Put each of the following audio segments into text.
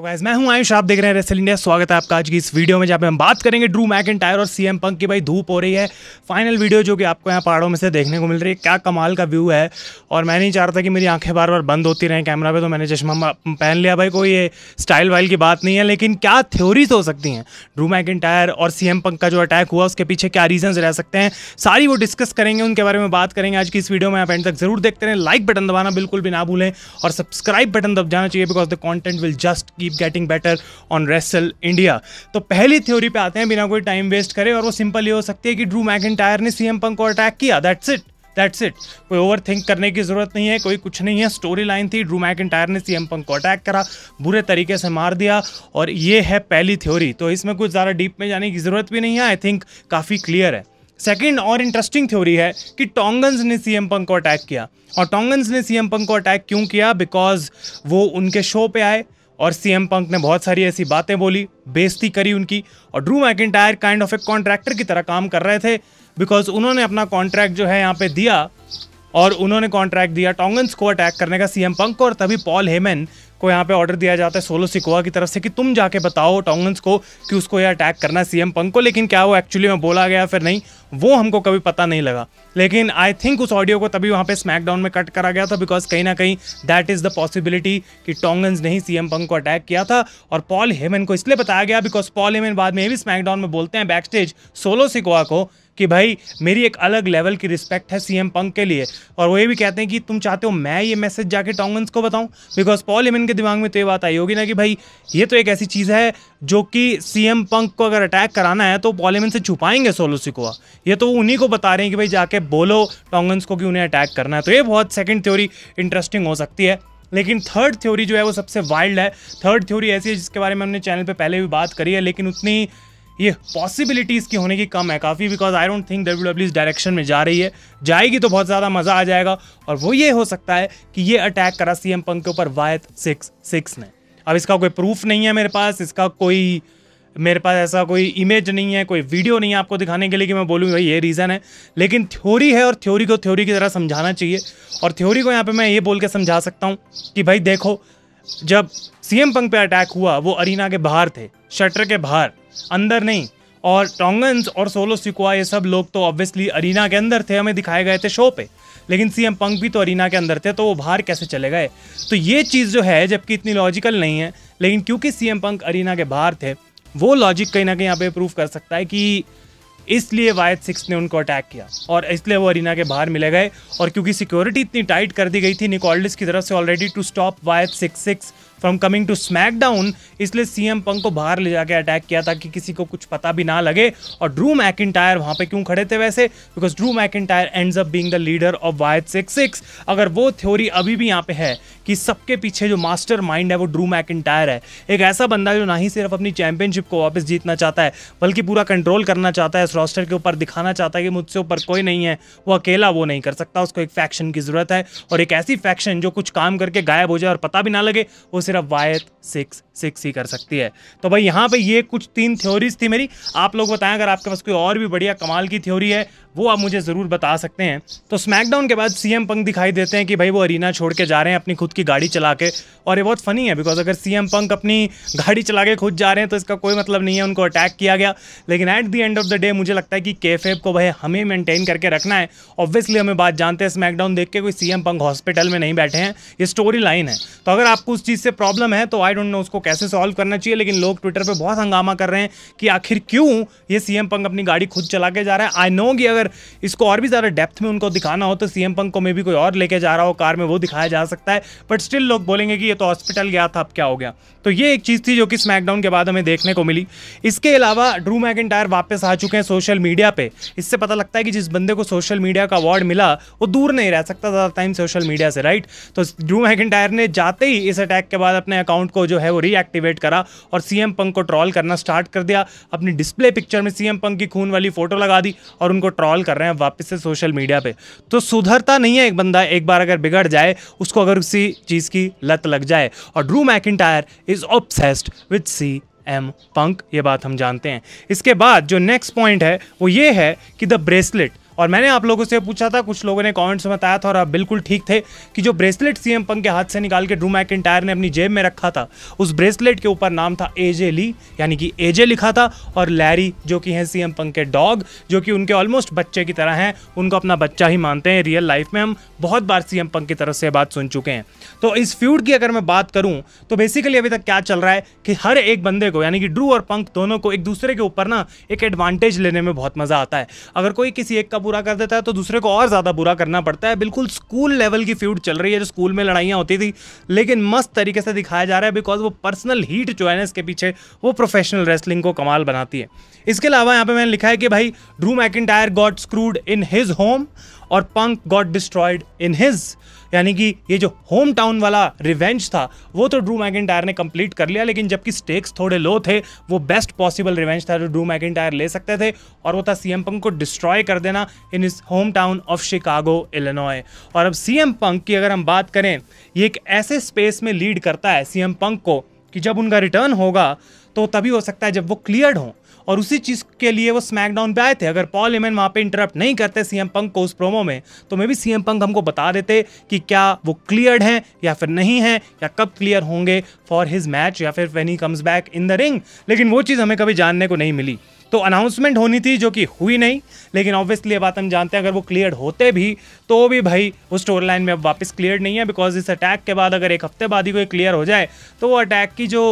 तो गाइज मैं हूं आयुष आप देख रहे हैं रेसल इंडिया स्वागत है आपका आज की इस वीडियो में जहाँ पे हम बात करेंगे ड्रू मैक एंड टायर और सीएम पंक की भाई धूप हो रही है फाइनल वीडियो जो कि आपको यहाँ पहाड़ों में से देखने को मिल रही है क्या कमाल का व्यू है और मैं नहीं चाह रहा था कि मेरी आंखें बार बार बंद होती रहें कैमरा पे तो मैंने चश्मा पहन लिया भाई कोई ये स्टाइल वाइल की बात नहीं है लेकिन क्या थ्योरीज हो सकती हैं ड्रू मैक एंड टायर और सीएम पंक का जो अटैक हुआ उसके पीछे क्या रीजन रह सकते हैं सारी वो डिस्कस करेंगे उनके बारे में बात करेंगे आज की इस वीडियो में आप एंड तक जरूर देखते रहें लाइक बटन दबाना बिल्कुल भी ना भूलें और सब्सक्राइब बटन दब जाना चाहिए because the content will just की keep getting better on Wrestle India तो पहली थ्योरी पे आते हैं बिना कोई टाइम वेस्ट करे और वो सिंपल ये हो सकती है कि ड्रू मैकेंटायर ने सीएम पंक को अटैक किया दैट्स इट दैट्स इट कोई ओवर थिंक करने की जरूरत नहीं है कोई कुछ नहीं है स्टोरी लाइन थी ड्रू मैकेंटायर ने सीएम पंक को अटैक करा बुरे तरीके से मार दिया और ये है पहली थ्योरी तो इसमें कुछ ज़्यादा डीप में जाने की ज़रूरत भी नहीं है आई थिंक काफ़ी क्लियर है सेकेंड और इंटरेस्टिंग थ्योरी है कि टोंगन्स ने सीएम पंक को अटैक किया और टोंगन्स ने सीएम पंक को अटैक क्यों किया बिकॉज वो उनके शो पे आए और सीएम पंक ने बहुत सारी ऐसी बातें बोली बेजती करी उनकी और Drew McIntyre kind of a contractor की तरह काम कर रहे थे बिकॉज उन्होंने अपना कॉन्ट्रैक्ट जो है यहाँ पे दिया और उन्होंने कॉन्ट्रैक्ट दिया टोंगन्स को अटैक करने का सीएम पंक को और तभी पॉल हेमन को यहाँ पे ऑर्डर दिया जाता है सोलो सिकोआ की तरफ से कि तुम जाके बताओ टोंगन्स को कि उसको ये अटैक करना सीएम पंक को लेकिन क्या वो एक्चुअली में बोला गया फिर नहीं वो हमको कभी पता नहीं लगा लेकिन आई थिंक उस ऑडियो को तभी वहाँ पे स्मैकडाउन में कट करा गया था बिकॉज कहीं ना कहीं दैट इज़ द पॉसिबिलिटी कि टोंगन्स ने ही सीएम पंक को अटैक किया था और पॉल हेमन को इसलिए बताया गया बिकॉज पॉल हेमन बाद में भी स्मैकडाउन में बोलते हैं बैक स्टेज सोलो सिकोवा को कि भाई मेरी एक अलग लेवल की रिस्पेक्ट है सीएम पंक के लिए और वो ये भी कहते हैं कि तुम चाहते हो मैं ये मैसेज जाके टोंगन्स को बताऊं बिकॉज पॉल हेमन के दिमाग में तो ये बात आई होगी ना कि भाई ये तो एक ऐसी चीज़ है जो कि सीएम पंक को अगर अटैक कराना है तो पॉलीमेंट से छुपाएंगे सोलो सिकोआ ये तो उन्हीं को बता रहे हैं कि भाई जाके बोलो टोंगन्स को कि उन्हें अटैक करना है तो ये बहुत सेकेंड थ्योरी इंटरेस्टिंग हो सकती है लेकिन थर्ड थ्योरी जो है वो सबसे वाइल्ड है थर्ड थ्योरी ऐसी है जिसके बारे में हमने चैनल पर पहले भी बात करी है लेकिन उतनी ये पॉसिबिलिटीज़ की होने की कम है काफ़ी because I don't think W W इस डायरेक्शन में जा रही है जाएगी तो बहुत ज़्यादा मज़ा आ जाएगा और वो ये हो सकता है कि ये अटैक करा सी एम पंक के ऊपर वायत सिक्स सिक्स ने अब इसका कोई प्रूफ नहीं है मेरे पास इसका कोई मेरे पास ऐसा कोई इमेज नहीं है कोई वीडियो नहीं है आपको दिखाने के लिए कि मैं बोलूँ भाई ये रीज़न है लेकिन थ्योरी है और थ्योरी को थ्योरी की तरह समझाना चाहिए और थ्योरी को यहाँ पे मैं ये बोल के समझा सकता हूँ कि भाई देखो जब सीएम पंक पे अटैक हुआ वो अरीना के बाहर थे शटर के बाहर अंदर नहीं और टोंगन्स और सोलो सिकुआ ये सब लोग तो ऑब्वियसली अरीना के अंदर थे हमें दिखाए गए थे शो पे लेकिन सीएम पंक भी तो अरीना के अंदर थे तो वो बाहर कैसे चले गए तो ये चीज़ जो है जबकि इतनी लॉजिकल नहीं है लेकिन क्योंकि सीएम पंक अरीना के बाहर थे वो लॉजिक कहीं ना कहीं यहाँ पे प्रूव कर सकता है कि इसलिए वायद सिक्स ने उनको अटैक किया और इसलिए वो अरीना के बाहर मिले गए और क्योंकि सिक्योरिटी इतनी टाइट कर दी गई थी निकोल्डिस की तरफ से already to stop Wyatt Sicks Sicks from coming to SmackDown इसलिए सीएम पंक को बाहर ले जाके अटैक किया था कि किसी को कुछ पता भी ना लगे और ड्रू टायर वहां पे क्यों खड़े थे वैसे because Drew Tyre end up being the leader of Wyatt Sicks Sicks अगर वो थ्योरी अभी भी यहाँ पे है कि सबके पीछे जो मास्टर माइंड है वो ड्रू टायर है एक ऐसा बंदा जो ना ही सिर्फ अपनी चैंपियनशिप को वापस जीतना चाहता है बल्कि पूरा कंट्रोल करना चाहता है इस रॉस्टर के ऊपर दिखाना चाहता है कि मुझसे ऊपर कोई नहीं है वो अकेला वो नहीं कर सकता उसको एक फैक्शन की जरूरत है और एक ऐसी फैक्शन जो कुछ काम करके गायब हो जाए और पता भी ना लगे उसे सिर्फ वायत सिक्स सिक्स ही कर सकती है तो भाई यहाँ पे ये कुछ तीन थ्योरीज थी मेरी आप लोग बताएं अगर आपके पास कोई और भी बढ़िया कमाल की थ्योरी है वो आप मुझे ज़रूर बता सकते हैं तो स्मैकडाउन के बाद सीएम पंक दिखाई देते हैं कि भाई वो अरीना छोड़ के जा रहे हैं अपनी खुद की गाड़ी चला के और ये बहुत फनी है बिकॉज अगर सीएम पंक अपनी गाड़ी चला के खुद जा रहे हैं तो इसका कोई मतलब नहीं है उनको अटैक किया गया लेकिन at the end of the day मुझे लगता है कि केफेब को भाई हमें मेनटेन करके रखना है ऑब्वियसली हमें बात जानते हैं स्मैकडाउन देख के कोई सीएम पंक हॉस्पिटल में नहीं बैठे हैं ये स्टोरी लाइन है तो अगर आपको उस चीज़ से प्रॉब्लम है तो आई डोंट नो उसको कैसे सॉल्व करना चाहिए लेकिन लोग ट्विटर पर बहुत हंगामा कर रहे हैं कि आखिर क्यों ये सीएम पंक अपनी गाड़ी खुद चला के जा रहा है आई नो कि अगर इसको और भी ज़्यादा डेप्थ में उनको दिखाना हो तो सीएम पंक को मे भी कोई और लेके जा रहा हो कार में वो दिखाया जा सकता है बट स्टिल लोग बोलेंगे कि ये तो हॉस्पिटल गया था अब क्या हो गया तो ये एक चीज़ थी जो कि स्मैकडाउन के बाद हमें देखने को मिली इसके अलावा ड्रू मैकिटायर वापस आ चुके हैं सोशल मीडिया पर इससे पता लगता है कि जिस बंदे को सोशल मीडिया का अवार्ड मिला वो दूर नहीं रह सकता ज़्यादा टाइम सोशल मीडिया से राइट तो ड्रू मैक ने जाते ही इस अटैक के बाद बाद अपने अकाउंट को जो है वो रीएक्टिवेट करा और सीएम पंक को ट्रॉल करना स्टार्ट कर दिया अपनी डिस्प्ले पिक्चर में सीएम पंक की खून वाली फोटो लगा दी और उनको ट्रॉल कर रहे हैं वापस से सोशल मीडिया पर तो सुधरता नहीं है एक बंदा एक बार अगर बिगड़ जाए उसको अगर उसी चीज़ की लत लग जाए और Drew Tyre is obsessed with C M Punk ये बात हम जानते हैं इसके बाद जो नेक्स्ट पॉइंट है वो ये है कि द ब्रेसलेट और मैंने आप लोगों से पूछा था कुछ लोगों ने कमेंट्स में बताया था और आप बिल्कुल ठीक थे कि जो ब्रेसलेट सीएम पंक के हाथ से निकाल के ड्रू मैकइंटायर ने अपनी जेब में रखा था उस ब्रेसलेट के ऊपर नाम था एजे ली यानी कि एजे लिखा था और लैरी जो कि हैं सीएम पंग के डॉग जो कि उनके ऑलमोस्ट बच्चे की तरह हैं उनको अपना बच्चा ही मानते हैं रियल लाइफ में हम बहुत बार सीएम पंग की तरफ से बात सुन चुके हैं तो इस फ्यूड की अगर मैं बात करूं तो बेसिकली अभी तक क्या चल रहा है कि हर एक बंदे को यानी कि ड्रू और पंक दोनों को एक दूसरे के ऊपर ना एक एडवांटेज लेने में बहुत मजा आता है अगर कोई किसी एक का बुरा कर देता है तो दूसरे को और ज़्यादा बुरा करना पड़ता है बिल्कुल स्कूल लेवल की फ्यूड चल रही है जो स्कूल में लड़ाइयाँ होती थी लेकिन मस्त तरीके से दिखाया जा रहा है बिकॉज वो पर्सनल हीट जो है ना इसके पीछे वो प्रोफेशनल रेसलिंग को कमाल बनाती है इसके अलावा यहाँ पर मैंने लिखा है कि भाई ड्रू मैकिन got screwed in his home और Punk got destroyed in his यानी कि ये जो होम टाउन वाला रिवेंज था वो तो ड्रू टायर ने कंप्लीट कर लिया लेकिन जबकि स्टेक्स थोड़े लो थे वो बेस्ट पॉसिबल रिवेंज था जो ड्रू टायर ले सकते थे और वो था सी एम पंक को डिस्ट्रॉय कर देना in his hometown of Chicago Illinois और अब सी एम पंक की अगर हम बात करें ये एक ऐसे स्पेस में लीड करता है सी एम पंक को कि जब उनका रिटर्न होगा तो तभी हो सकता है जब वो क्लियर्ड हों और उसी चीज़ के लिए वो स्मैकडाउन पे आए थे अगर पॉल हेमन वहाँ पे इंटरप्ट नहीं करते सीएम पंक को उस प्रोमो में तो मे भी सीएम पंक हमको बता देते कि क्या वो क्लियर्ड हैं या फिर नहीं हैं या कब क्लियर होंगे फॉर हिज मैच या फिर when he comes back in the ring लेकिन वो चीज़ हमें कभी जानने को नहीं मिली तो अनाउंसमेंट होनी थी जो कि हुई नहीं लेकिन ऑब्वियसली ये बात हम जानते हैं अगर वो क्लियर होते भी तो भी भाई उस स्टोरी लाइन में अब वापस क्लियर नहीं है बिकॉज इस अटैक के बाद अगर एक हफ्ते बाद ही कोई क्लियर हो जाए तो वो अटैक की जो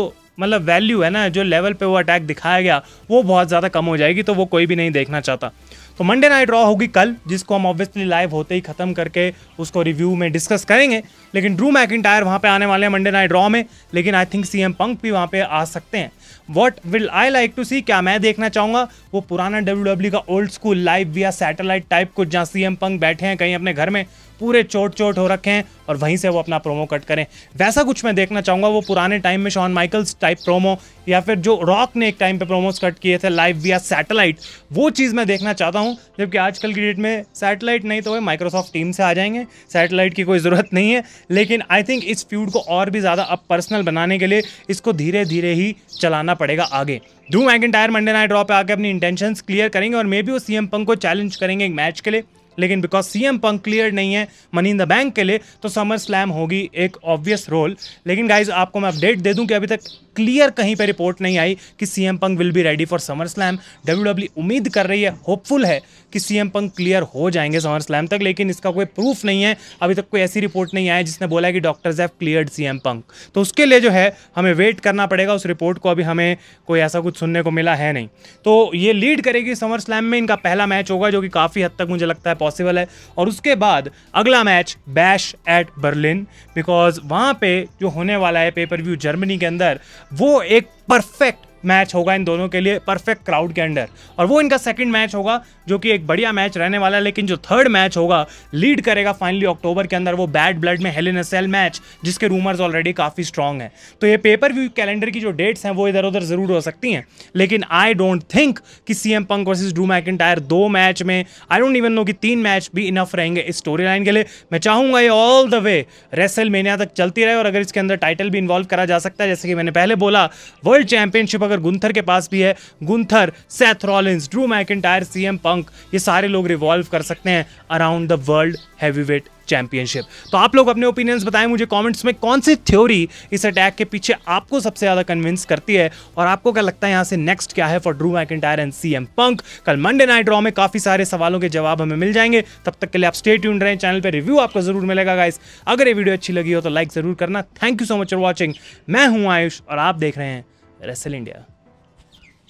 मतलब वैल्यू है ना जो लेवल पे वो अटैक दिखाया गया वो बहुत ज़्यादा कम हो जाएगी तो वो कोई भी नहीं देखना चाहता तो मंडे नाइट ड्रॉ होगी कल जिसको हम ऑब्वियसली लाइव होते ही खत्म करके उसको रिव्यू में डिस्कस करेंगे लेकिन ड्रू मैकिन टायर वहाँ पर आने वाले हैं मंडे नाइट ड्रॉ में लेकिन आई थिंक सी एम पंक भी वहाँ पर आ सकते हैं what will I like to see क्या मैं देखना चाहूंगा वो पुराना डब्ल्यू e का ओल्ड स्कूल लाइव या सैटेलाइट टाइप कुछ जहाँ सी एम पंख बैठे हैं कहीं अपने घर में पूरे चोट चोट हो रखे हैं और वहीं से वो अपना प्रोमो कट करें वैसा कुछ मैं देखना चाहूँगा वो पुराने टाइम में शॉन माइकल्स टाइप प्रोमो या फिर जो रॉक ने एक टाइम पे प्रोमोस कट किए थे लाइव या सैटेलाइट वो चीज़ मैं देखना चाहता हूँ जबकि आजकल की डेट में सैटेलाइट नहीं तो वह माइक्रोसॉफ्ट टीम से आ जाएंगे सैटेलाइट की कोई ज़रूरत नहीं है लेकिन आई थिंक इस फ्यूड को और भी ज़्यादा अब पर्सनल बनाने के लिए इसको धीरे धीरे ही चलाना पड़ेगा आगे धूम एग एंटायर मंडे नाइट ड्रॉ पे अपनी इंटेंशन क्लियर करेंगे और मे बी वो सीएम पंक को चैलेंज करेंगे एक मैच के लिए लेकिन बिकॉज सीएम पंक क्लियर नहीं है मनी इन द बैंक के लिए तो समर स्लैम होगी एक ऑब्वियस रोल लेकिन गाइज आपको मैं अपडेट दे दूं कि अभी तक क्लियर कहीं पर रिपोर्ट नहीं आई कि CM Punk will be ready for SummerSlam W उम्मीद कर रही है होपफुल है कि सीएम पंक क्लियर हो जाएंगे समर स्लैम तक लेकिन इसका कोई प्रूफ नहीं है अभी तक कोई ऐसी रिपोर्ट नहीं आई जिसने बोला कि doctor have clear CM Punk तो उसके लिए जो है हमें वेट करना पड़ेगा उस रिपोर्ट को अभी हमें कोई ऐसा कुछ सुनने को मिला है नहीं तो ये लीड करेगी समर स्लैम में इनका पहला मैच होगा जो कि काफ़ी हद तक मुझे लगता है पॉसिबल है और उसके बाद अगला match Bash at Berlin because वहाँ पे जो होने वाला है पेपर व्यू जर्मनी के अंदर वो एक परफेक्ट मैच होगा इन दोनों के लिए परफेक्ट क्राउड के अंडर और वो इनका सेकंड मैच होगा जो कि एक बढ़िया मैच रहने वाला है लेकिन जो थर्ड मैच होगा लीड करेगा फाइनली अक्टूबर के अंदर वो बैड ब्लड में हेलिन सेल मैच जिसके रूमर्स ऑलरेडी काफ़ी स्ट्रांग हैं तो ये पेपर व्यू कैलेंडर की जो डेट्स हैं वो इधर उधर ज़रूर हो सकती हैं लेकिन आई डोंट थिंक कि C M Punk versus Drew Mac दो मैच में आई डोंट इवन नो कि तीन मैच भी इनफ रहेंगे इस स्टोरी लाइन के लिए मैं चाहूँगा ये ऑल द वे रेसल तक चलती रहे और अगर इसके अंदर टाइटल भी इन्वॉल्व करा जा सकता है जैसे कि मैंने पहले बोला वर्ल्ड चैंपियनशिप अगर गुंथर के पास भी है Gunther Seth Rollins Drew McIntyre CM Punk ये सारे लोग रिवॉल्व कर सकते हैं around the world heavyweight championship तो आप लोग अपने ओपिनियंस बताएं मुझे कमेंट्स में कौन सी थ्योरी इस अटैक के पीछे आपको सबसे ज़्यादा कन्विंस करती है और आपको क्या लगता है यहां से नेक्स्ट क्या है for Drew Mac and C Punk कल मंडे नाइट ड्रॉ में काफ़ी सारे सवालों के जवाब हमें मिल जाएंगे तब तक के लिए आप स्टेट यून रहे चैनल पर रिव्यू आपको जरूर मिलेगा गाइस अगर ये वीडियो अच्छी लगी हो तो लाइक ज़रूर करना thank you so much for watching मैं हूँ आयुष और आप देख रहे हैं Wrestle India.